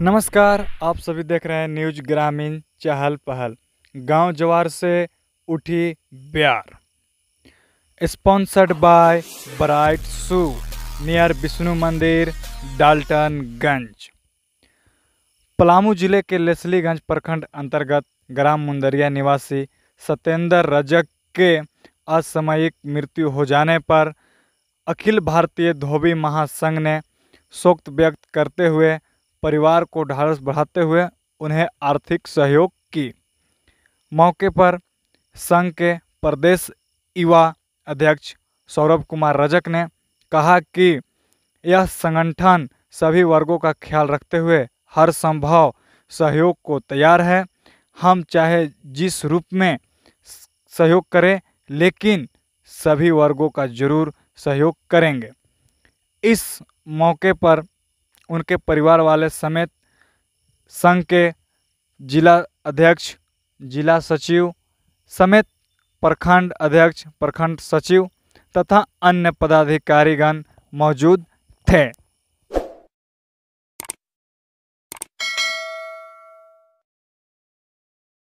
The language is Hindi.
नमस्कार आप सभी देख रहे हैं न्यूज ग्रामीण चहल पहल गांव जवार से उठी ब्यार स्पॉन्सर्ड बाय ब्राइट सू नियर विष्णु मंदिर डाल्टनगंज पलामू जिले के लेसलीगंज प्रखंड अंतर्गत ग्राम मुंदरिया निवासी सत्येंद्र रजक के असामयिक मृत्यु हो जाने पर अखिल भारतीय धोबी महासंघ ने शोक व्यक्त करते हुए परिवार को ढालस बढ़ाते हुए उन्हें आर्थिक सहयोग की मौके पर संघ के प्रदेश युवा अध्यक्ष सौरभ कुमार रजक ने कहा कि यह संगठन सभी वर्गों का ख्याल रखते हुए हर संभव सहयोग को तैयार है हम चाहे जिस रूप में सहयोग करें लेकिन सभी वर्गों का जरूर सहयोग करेंगे इस मौके पर उनके परिवार वाले समेत संघ के जिला अध्यक्ष जिला सचिव समेत प्रखंड अध्यक्ष प्रखंड सचिव तथा अन्य पदाधिकारीगण मौजूद थे